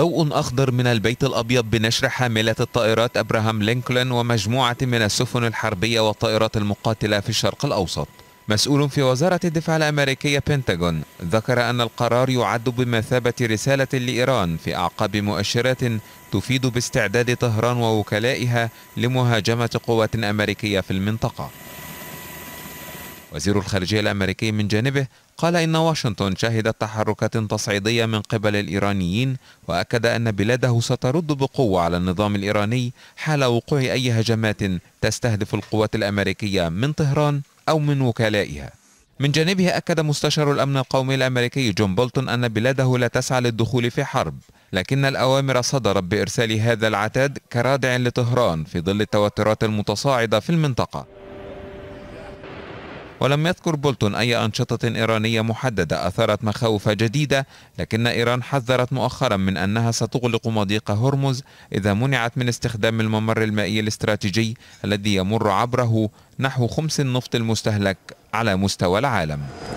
ضوء أخضر من البيت الأبيض بنشر حاملة الطائرات أبراهام لينكولن ومجموعة من السفن الحربية والطائرات المقاتلة في الشرق الأوسط مسؤول في وزارة الدفاع الأمريكية بنتاغون ذكر أن القرار يعد بمثابة رسالة لإيران في أعقاب مؤشرات تفيد باستعداد طهران ووكلائها لمهاجمة قوات أمريكية في المنطقة وزير الخارجية الأمريكي من جانبه قال إن واشنطن شهدت تحركات تصعيدية من قبل الإيرانيين وأكد أن بلاده سترد بقوة على النظام الإيراني حال وقوع أي هجمات تستهدف القوات الأمريكية من طهران أو من وكلائها من جانبه أكد مستشار الأمن القومي الأمريكي جون بولتون أن بلاده لا تسعى للدخول في حرب لكن الأوامر صدرت بإرسال هذا العتاد كرادع لطهران في ظل التوترات المتصاعدة في المنطقة ولم يذكر بولتون أي أنشطة إيرانية محددة أثارت مخاوف جديدة لكن إيران حذرت مؤخرا من أنها ستغلق مضيق هرمز إذا منعت من استخدام الممر المائي الاستراتيجي الذي يمر عبره نحو خمس النفط المستهلك على مستوى العالم